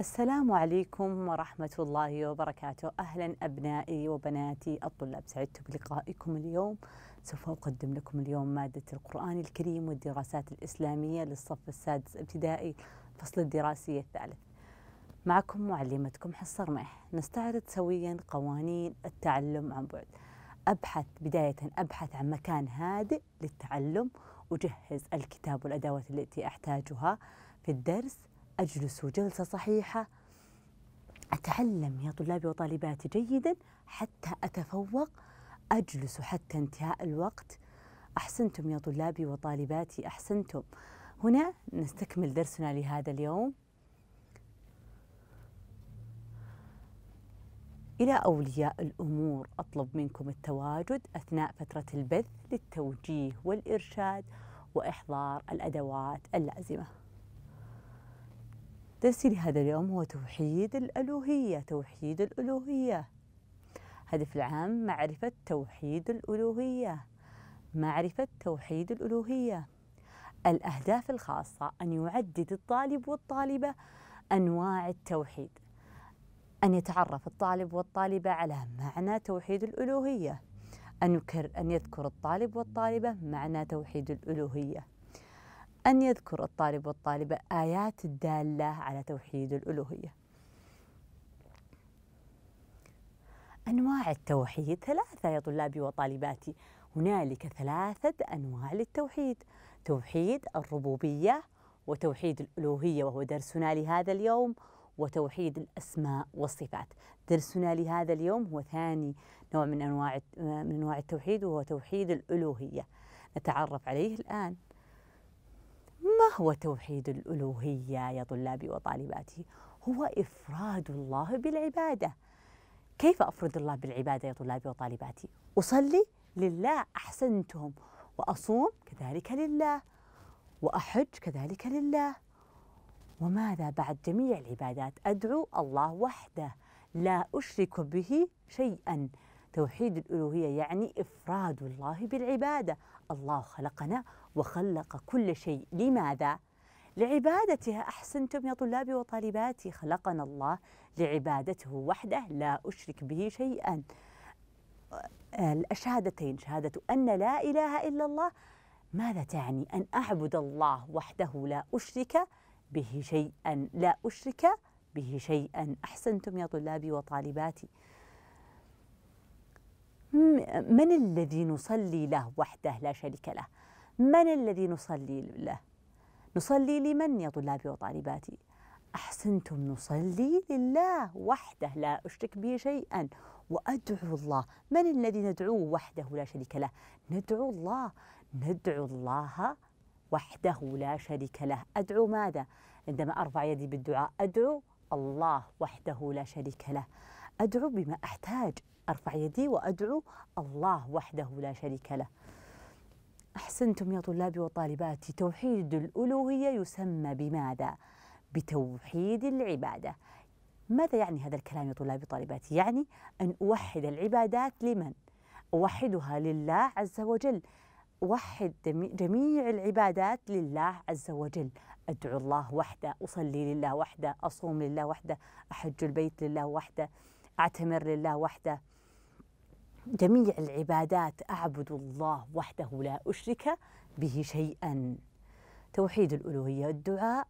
السلام عليكم ورحمة الله وبركاته أهلا أبنائي وبناتي الطلاب سعدت بلقائكم اليوم سوف أقدم لكم اليوم مادة القرآن الكريم والدراسات الإسلامية للصف السادس ابتدائي الفصل الدراسي الثالث معكم معلمتكم حصة رمح نستعرض سويا قوانين التعلم عن بعد أبحث بداية أبحث عن مكان هادئ للتعلم أجهز الكتاب والأدوات التي أحتاجها في الدرس أجلس جلسة صحيحة أتعلم يا طلابي وطالباتي جيدا حتى أتفوق أجلس حتى انتهاء الوقت أحسنتم يا طلابي وطالباتي أحسنتم هنا نستكمل درسنا لهذا اليوم إلى أولياء الأمور أطلب منكم التواجد أثناء فترة البث للتوجيه والإرشاد وإحضار الأدوات اللازمة درسي لهذا اليوم هو توحيد الألوهية توحيد الألوهية هدف العام معرفة توحيد الألوهية معرفة توحيد الألوهية الأهداف الخاصة أن يعدد الطالب والطالبة أنواع التوحيد أن يتعرف الطالب والطالبة على معنى توحيد الألوهية أن يذكر الطالب والطالبة معنى توحيد الألوهية أن يذكر الطالب والطالبة آيات الدالة على توحيد الألوهية أنواع التوحيد ثلاثة يا طلابي وطالباتي هنالك ثلاثة أنواع للتوحيد توحيد الربوبية وتوحيد الألوهية وهو درسنا لهذا اليوم وتوحيد الأسماء والصفات درسنا لهذا اليوم هو ثاني نوع من أنواع من أنواع التوحيد وهو توحيد الألوهية نتعرف عليه الآن ما هو توحيد الالوهيه يا طلابي وطالباتي هو افراد الله بالعباده كيف افرد الله بالعباده يا طلابي وطالباتي اصلي لله احسنتم واصوم كذلك لله واحج كذلك لله وماذا بعد جميع العبادات ادعو الله وحده لا اشرك به شيئا توحيد الالوهيه يعني افراد الله بالعباده الله خلقنا وخلق كل شيء لماذا؟ لعبادته أحسنتم يا طلابي وطالباتي خلقنا الله لعبادته وحده لا أشرك به شيئا الشهادتين شهادة أن لا إله إلا الله ماذا تعني أن أعبد الله وحده لا أشرك به شيئا لا أشرك به شيئا أحسنتم يا طلابي وطالباتي من الذي نصلي له وحده لا شريك له من الذي نصلي له نصلي لمن يا طلابي وطالباتي احسنتم نصلي لله وحده لا اشرك به شيئا وادعو الله من الذي ندعوه وحده لا شريك له ندعو الله ندعو الله وحده لا شريك له ادعو ماذا عندما ارفع يدي بالدعاء ادعو الله وحده لا شريك له أدعو بما أحتاج أرفع يدي وأدعو الله وحده لا شريك له أحسنتم يا طلابي وطالباتي توحيد الألوهية يسمى بماذا؟ بتوحيد العبادة ماذا يعني هذا الكلام يا طلابي وطالباتي؟ يعني أن أوحد العبادات لمن؟ أوحدها لله عز وجل وحد جميع العبادات لله عز وجل أدعو الله وحده أصلي لله وحده أصوم لله وحده أحج البيت لله وحده أعتمر لله وحده جميع العبادات أعبد الله وحده لا أشرك به شيئا توحيد الألوهية الدعاء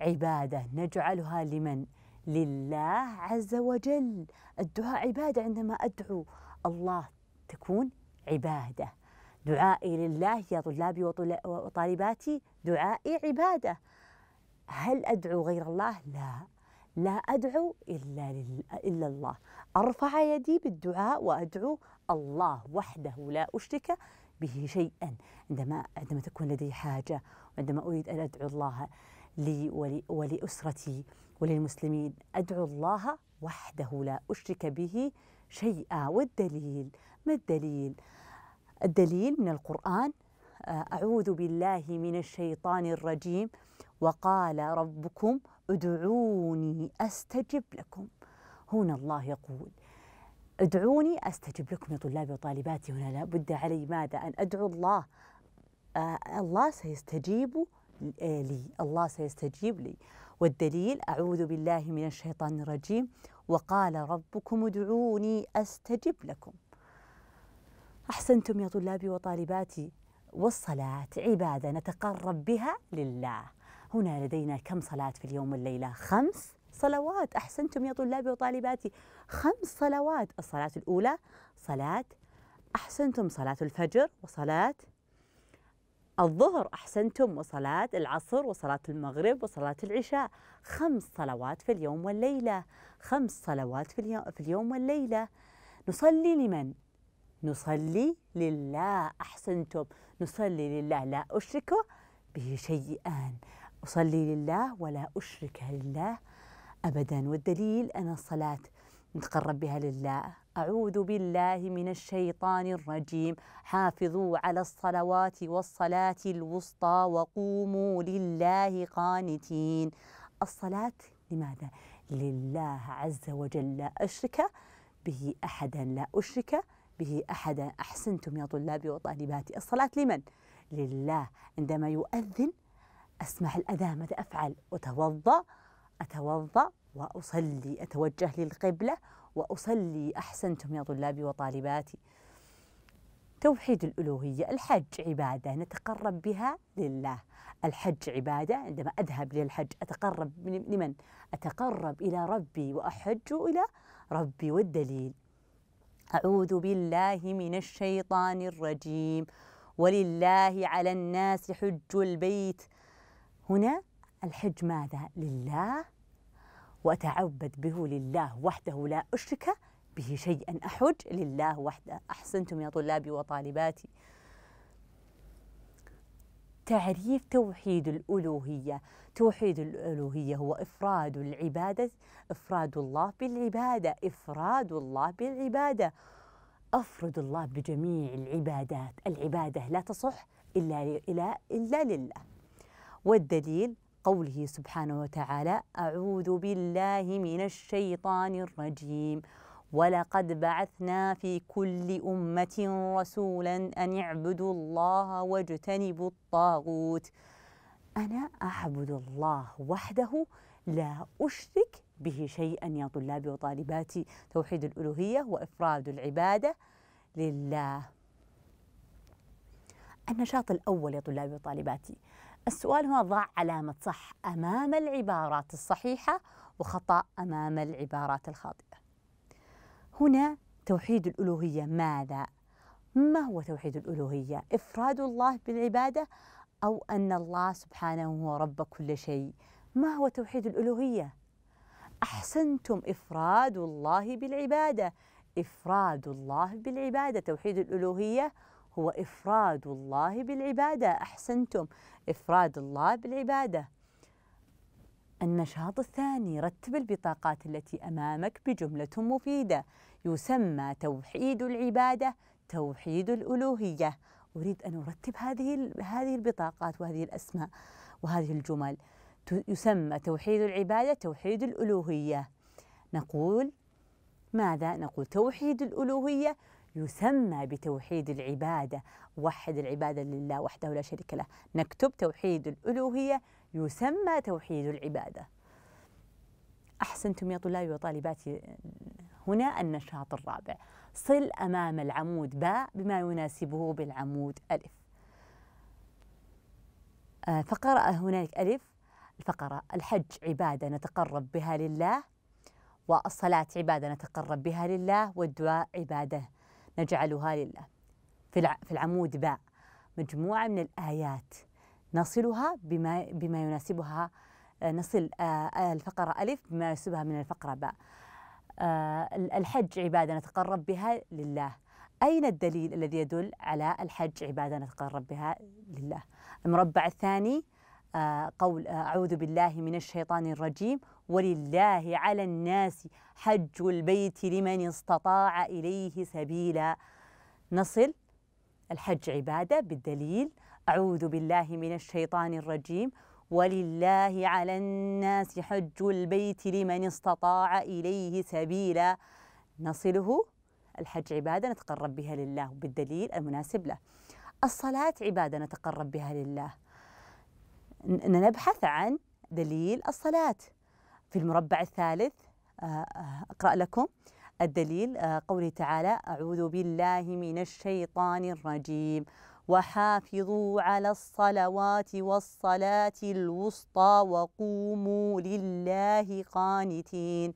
عبادة نجعلها لمن؟ لله عز وجل الدعاء عبادة عندما أدعو الله تكون عبادة دعائي لله يا طلابي وطالباتي دعائي عبادة هل أدعو غير الله؟ لا لا أدعو إلا, إلا الله أرفع يدي بالدعاء وأدعو الله وحده لا أشرك به شيئا عندما عندما تكون لدي حاجة عندما أريد أن أدعو الله لي ولأسرتي وللمسلمين أدعو الله وحده لا أشرك به شيئا والدليل ما الدليل؟ الدليل من القرآن آه، أعوذ بالله من الشيطان الرجيم وقال ربكم ادعوني استجب لكم هنا الله يقول ادعوني استجب لكم يا طلابي وطالباتي هنا لابد علي ماذا ان ادعو الله آه الله سيستجيب لي الله سيستجيب لي والدليل اعوذ بالله من الشيطان الرجيم وقال ربكم ادعوني استجب لكم احسنتم يا طلابي وطالباتي والصلاه عباده نتقرب بها لله هنا لدينا كم صلاة في اليوم والليلة؟ خمس صلوات أحسنتم يا طلابي وطالباتي خمس صلوات الصلاة الأولى صلاة أحسنتم صلاة الفجر وصلاة الظهر أحسنتم وصلاة العصر وصلاة المغرب وصلاة العشاء خمس صلوات في اليوم والليلة خمس صلوات في اليوم والليلة نصلي لمن؟ نصلي لله أحسنتم نصلي لله لا أشركه به شيئان أصلي لله ولا أشرك لله أبدا والدليل أن الصلاة نتقرب بها لله أعوذ بالله من الشيطان الرجيم حافظوا على الصلوات والصلاة الوسطى وقوموا لله قانتين الصلاة لماذا؟ لله عز وجل لا أشرك به أحدا لا أشرك به أحدا أحسنتم يا طلابي وطالباتي الصلاة لمن؟ لله عندما يؤذن أسمع الأذى ماذا أفعل أتوضأ أتوضأ وأصلي أتوجه للقبلة وأصلي أحسنتم يا طلابي وطالباتي توحيد الألوهية الحج عبادة نتقرب بها لله الحج عبادة عندما أذهب للحج أتقرب لمن؟ أتقرب إلى ربي وأحج إلى ربي والدليل أعوذ بالله من الشيطان الرجيم ولله على الناس حج البيت هنا الحج ماذا لله وأتعبد به لله وحده لا أشرك به شيئا أحج لله وحده أحسنتم يا طلابي وطالباتي تعريف توحيد الألوهية توحيد الألوهية هو إفراد العبادة إفراد الله بالعبادة إفراد الله بالعبادة أفرد الله بجميع العبادات العبادة لا تصح إلا, إلا, إلا لله والدليل قوله سبحانه وتعالى أعوذ بالله من الشيطان الرجيم ولقد بعثنا في كل أمة رسولا أن اعبدوا الله واجتنبوا الطاغوت أنا أعبد الله وحده لا أشرك به شيئا يا طلابي وطالباتي توحيد الألوهية وإفراد العبادة لله النشاط الأول يا طلابي وطالباتي السؤال هنا ضع علامة صح أمام العبارات الصحيحة وخطأ أمام العبارات الخاطئة هنا توحيد الألوهية ماذا؟ ما هو توحيد الألوهية؟ إفراد الله بالعبادة أو أن الله سبحانه هو رب كل شيء؟ ما هو توحيد الألوهية؟ أحسنتم إفراد الله بالعبادة إفراد الله بالعبادة توحيد الألوهية هو إفراد الله بالعبادة أحسنتم إفراد الله بالعبادة النشاط الثاني رتب البطاقات التي أمامك بجملة مفيدة يسمى توحيد العبادة توحيد الألوهية أريد أن أرتب هذه هذه البطاقات وهذه الأسماء وهذه الجمل يسمى توحيد العبادة توحيد الألوهية نقول ماذا نقول توحيد الألوهية يسمى بتوحيد العبادة وحد العبادة لله وحده لا شريك له نكتب توحيد الألوهية يسمى توحيد العبادة أحسنتم يا طلابي وطالباتي هنا النشاط الرابع صل أمام العمود باء بما يناسبه بالعمود ألف آه، فقرأ هناك ألف الفقرة الحج عبادة نتقرب بها لله والصلاة عبادة نتقرب بها لله والدعاء عبادة نجعلها لله في العمود باء مجموعة من الآيات نصلها بما, بما يناسبها آه، نصل آه، آه، الفقرة ألف بما يناسبها من الفقرة باء الحج عبادة نتقرب بها لله أين الدليل الذي يدل على الحج عبادة نتقرب بها لله المربع الثاني قول آه، أعوذ بالله من الشيطان الرجيم ولله على الناس حج البيت لمن استطاع إليه سبيلا نصل الحج عبادة بالدليل أعوذ بالله من الشيطان الرجيم ولله على الناس حج البيت لمن استطاع إليه سبيلا نصله الحج عبادة نتقرب بها لله بالدليل المناسب له الصلاة عبادة نتقرب بها لله نبحث عن دليل الصلاة في المربع الثالث آه، آه، أقرأ لكم الدليل آه، قوله تعالى أعوذ بالله من الشيطان الرجيم وحافظوا على الصلوات والصلاة الوسطى وقوموا لله قانتين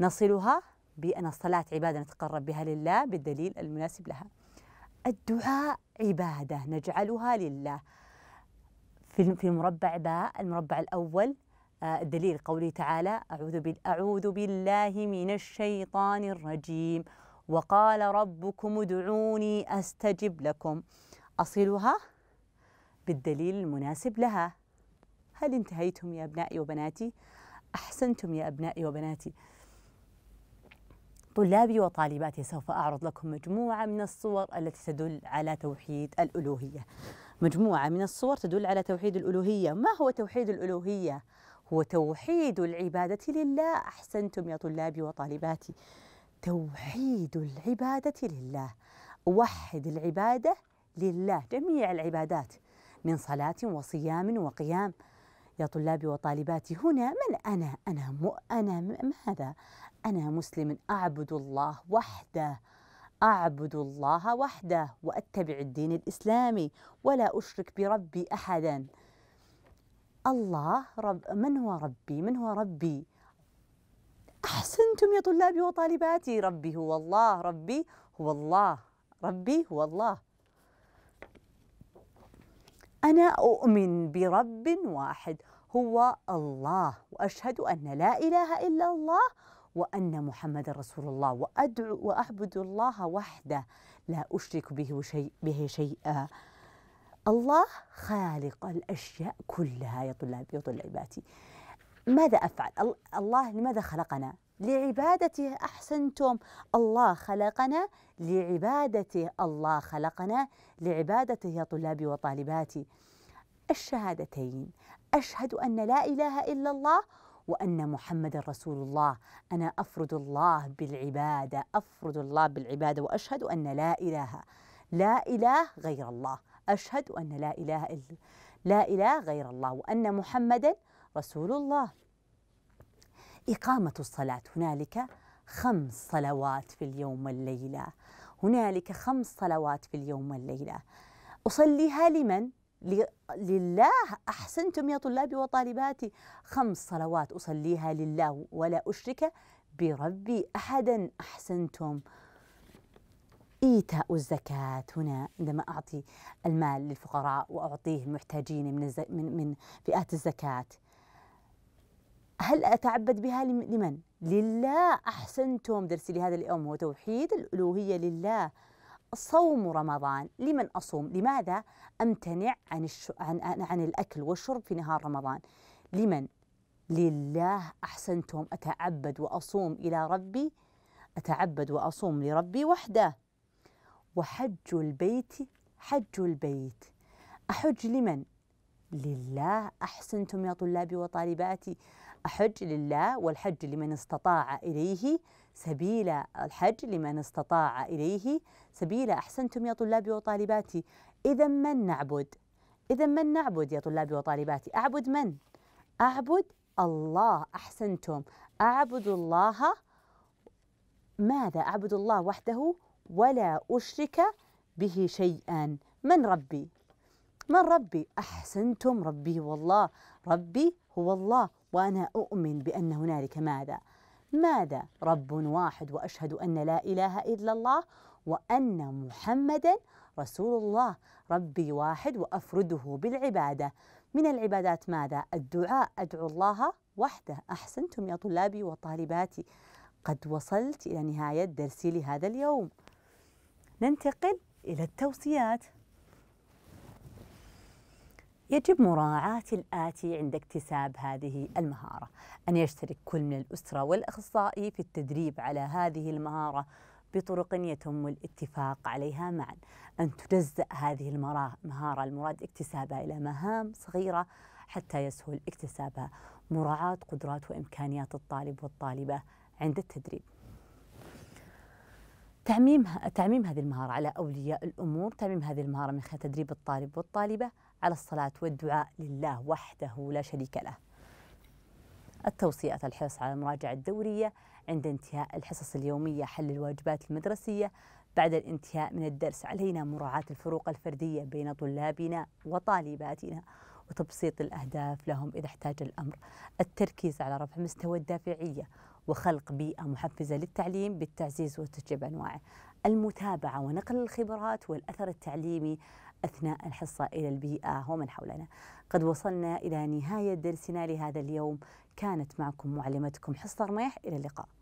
نصلها بأن الصلاة عبادة نتقرب بها لله بالدليل المناسب لها الدعاء عبادة نجعلها لله في في مربع باء المربع الأول آه، الدليل قوله تعالى أعوذ, أعوذ بالله من الشيطان الرجيم وقال ربكم ادعوني أستجب لكم أصلها بالدليل المناسب لها هل انتهيتم يا أبنائي وبناتي؟ أحسنتم يا أبنائي وبناتي طلابي وطالباتي سوف أعرض لكم مجموعة من الصور التي تدل على توحيد الألوهية مجموعة من الصور تدل على توحيد الألوهية ما هو توحيد الألوهية؟ هو توحيد العبادة لله أحسنتم يا طلابي وطالباتي توحيد العبادة لله وحد العبادة لله جميع العبادات من صلاة وصيام وقيام يا طلابي وطالباتي هنا من أنا؟ أنا مو أنا ماذا؟ أنا مسلم أعبد الله وحده أعبد الله وحده وأتبع الدين الإسلامي ولا أشرك بربي أحدا الله رب من هو ربي من هو ربي أحسنتم يا طلابي وطالباتي ربي هو الله ربي هو الله ربي هو الله أنا أؤمن برب واحد هو الله وأشهد أن لا إله إلا الله وأن محمد رسول الله وأدعو وأعبد الله وحده لا أشرك به شيء به شيئا الله خالق الأشياء كلها يا طلابي يا ماذا أفعل الله لماذا خلقنا لعبادته أحسنتم الله خلقنا لعبادته الله خلقنا لعبادته يا طلابي وطالباتي الشهادتين أشهد أن لا إله إلا الله وأن محمد رسول الله أنا أفرد الله بالعبادة أفرد الله بالعبادة وأشهد أن لا إله لا إله غير الله أشهد أن لا إله إلا لا إله غير الله وأن محمدا رسول الله إقامة الصلاة هنالك خمس صلوات في اليوم والليلة هنالك خمس صلوات في اليوم والليلة أصليها لمن؟ لله أحسنتم يا طلابي وطالباتي خمس صلوات أصليها لله ولا أشرك بربي أحدا أحسنتم إيتاء الزكاة هنا عندما أعطي المال للفقراء وأعطيه المحتاجين من, من, من فئات الزكاة هل أتعبد بها لمن؟ لله أحسنتم درسي لهذا اليوم هو توحيد الألوهية لله صوم رمضان لمن أصوم لماذا أمتنع عن, الش... عن... عن الأكل والشرب في نهار رمضان لمن لله أحسنتم أتعبد وأصوم إلى ربي أتعبد وأصوم لربي وحده وحج البيت حج البيت أحج لمن لله أحسنتم يا طلابي وطالباتي أحج لله والحج لمن استطاع إليه سبيل الحج لمن استطاع إليه سبيل أحسنتم يا طلابي وطالباتي إذا من نعبد إذا من نعبد يا طلابي وطالباتي أعبد من أعبد الله أحسنتم أعبد الله ماذا أعبد الله وحده ولا أشرك به شيئا من ربي من ربي أحسنتم ربي والله ربي هو الله وأنا أؤمن بأن هنالك ماذا ماذا رب واحد واشهد ان لا اله الا الله وان محمدا رسول الله ربي واحد وافرده بالعباده من العبادات ماذا الدعاء ادعو الله وحده احسنتم يا طلابي وطالباتي قد وصلت الى نهايه درسي لهذا اليوم ننتقل الى التوصيات يجب مراعاة الآتي عند اكتساب هذه المهارة أن يشترك كل من الأسرة والأخصائي في التدريب على هذه المهارة بطرق يتم الاتفاق عليها معا أن تجزأ هذه المهارة المراد اكتسابها إلى مهام صغيرة حتى يسهل اكتسابها مراعاة قدرات وإمكانيات الطالب والطالبة عند التدريب تعميم تعميم هذه المهارة على أولياء الأمور تعميم هذه المهارة من خلال تدريب الطالب والطالبة على الصلاة والدعاء لله وحده لا شريك له التوصية الحرص على المراجعة الدورية عند انتهاء الحصص اليومية حل الواجبات المدرسية بعد الانتهاء من الدرس علينا مراعاة الفروق الفردية بين طلابنا وطالباتنا وتبسيط الأهداف لهم إذا احتاج الأمر التركيز على رفع مستوى الدافعية وخلق بيئة محفزة للتعليم بالتعزيز وتشجيع أنواعه المتابعة ونقل الخبرات والأثر التعليمي أثناء الحصة إلى البيئة ومن حولنا قد وصلنا إلى نهاية درسنا لهذا اليوم كانت معكم معلمتكم حصة رميح إلى اللقاء